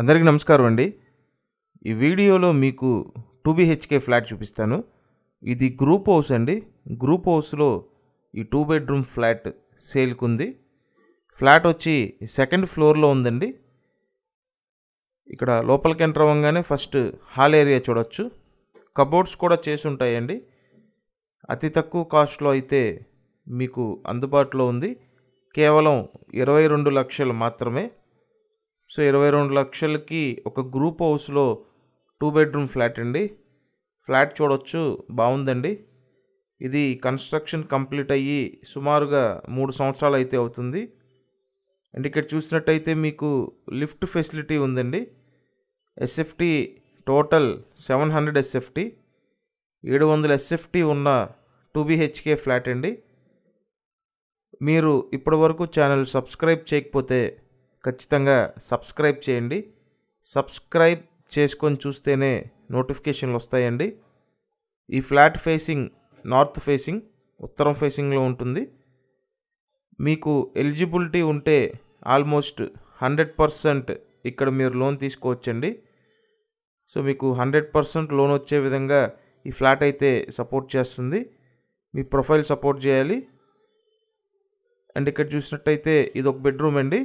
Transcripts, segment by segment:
అందరికీ నమస్కారం అండి ఈ వీడియోలో మీకు టూ బీహెచ్కే ఫ్లాట్ చూపిస్తాను ఇది గ్రూప్ హౌస్ అండి గ్రూప్ హౌస్లో ఈ టూ బెడ్రూమ్ ఫ్లాట్ సేల్కి ఉంది ఫ్లాట్ వచ్చి సెకండ్ ఫ్లోర్లో ఉందండి ఇక్కడ లోపలికి ఎంటర్ అవ్వగానే ఫస్ట్ హాల్ ఏరియా చూడొచ్చు కబోర్డ్స్ కూడా చేసి ఉంటాయండి అతి తక్కువ కాస్ట్లో అయితే మీకు అందుబాటులో ఉంది కేవలం ఇరవై రెండు లక్షలు మాత్రమే సో ఇరవై రెండు లక్షలకి ఒక గ్రూప్ హౌస్లో టూ బెడ్రూమ్ ఫ్లాట్ అండి ఫ్లాట్ చూడవచ్చు బాగుందండి ఇది కన్స్ట్రక్షన్ కంప్లీట్ అయ్యి సుమారుగా మూడు సంవత్సరాలు అయితే అవుతుంది అండ్ ఇక్కడ చూసినట్టయితే మీకు లిఫ్ట్ ఫెసిలిటీ ఉందండి SFT total seven hundred SFT ఏడు వందల ఎస్ఎఫ్టీ ఉన్న టూ బీహెచ్కే ఫ్లాట్ అండి మీరు ఇప్పటివరకు ఛానల్ సబ్స్క్రైబ్ చేయకపోతే ఖచ్చితంగా సబ్స్క్రైబ్ చేయండి సబ్స్క్రైబ్ చేసుకొని చూస్తేనే నోటిఫికేషన్లు వస్తాయండి ఈ ఫ్లాట్ ఫేసింగ్ నార్త్ ఫేసింగ్ ఉత్తరం ఫేసింగ్లో ఉంటుంది మీకు ఎలిజిబిలిటీ ఉంటే ఆల్మోస్ట్ హండ్రెడ్ పర్సెంట్ ఇక్కడ మీరు లోన్ తీసుకోవచ్చండి సో మీకు హండ్రెడ్ పర్సెంట్ లోన్ వచ్చే విధంగా ఈ ఫ్లాట్ అయితే సపోర్ట్ చేస్తుంది మీ ప్రొఫైల్ సపోర్ట్ చేయాలి అండ్ ఇక్కడ చూసినట్టయితే ఇది ఒక బెడ్రూమ్ అండి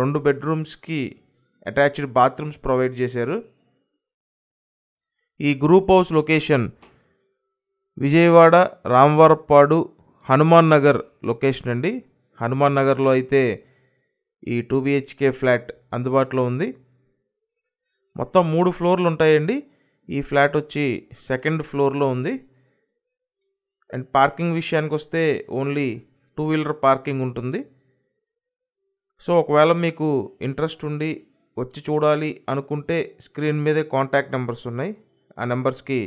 రెండు బెడ్రూమ్స్కి అటాచ్డ్ బాత్రూమ్స్ ప్రొవైడ్ చేశారు ఈ group house location Vijayawada Ramavarapadu Hanuman Nagar location అండి హనుమాన్ నగర్లో అయితే ఈ టూ బిహెచ్కే ఫ్లాట్ అందుబాటులో ఉంది మొత్తం మూడు ఫ్లోర్లు ఉంటాయండి ఈ ఫ్లాట్ వచ్చి సెకండ్ ఫ్లోర్లో ఉంది అండ్ పార్కింగ్ విషయానికి వస్తే ఓన్లీ టూ వీలర్ పార్కింగ్ ఉంటుంది సో ఒకవేళ మీకు ఇంట్రెస్ట్ ఉండి వచ్చి చూడాలి అనుకుంటే స్క్రీన్ మీదే కాంటాక్ట్ నెంబర్స్ ఉన్నాయి ఆ నెంబర్స్కి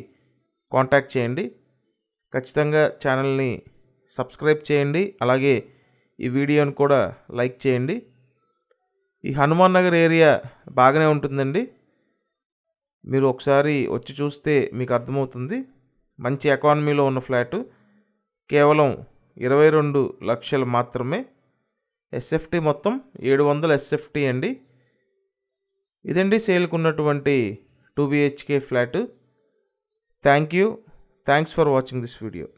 కాంటాక్ట్ చేయండి ఖచ్చితంగా ఛానల్ని సబ్స్క్రైబ్ చేయండి అలాగే ఈ వీడియోని కూడా లైక్ చేయండి ఈ హనుమాన్ నగర్ ఏరియా బాగానే ఉంటుందండి మీరు ఒకసారి వచ్చి చూస్తే మీకు అర్థమవుతుంది మంచి ఎకానమీలో ఉన్న ఫ్లాటు కేవలం ఇరవై రెండు లక్షలు మాత్రమే ఎస్ఎఫ్టీ మొత్తం ఏడు వందల ఎస్ఎఫ్టీ అండి ఇదండి సేల్కు ఉన్నటువంటి two BHK flat thank you thanks for watching this video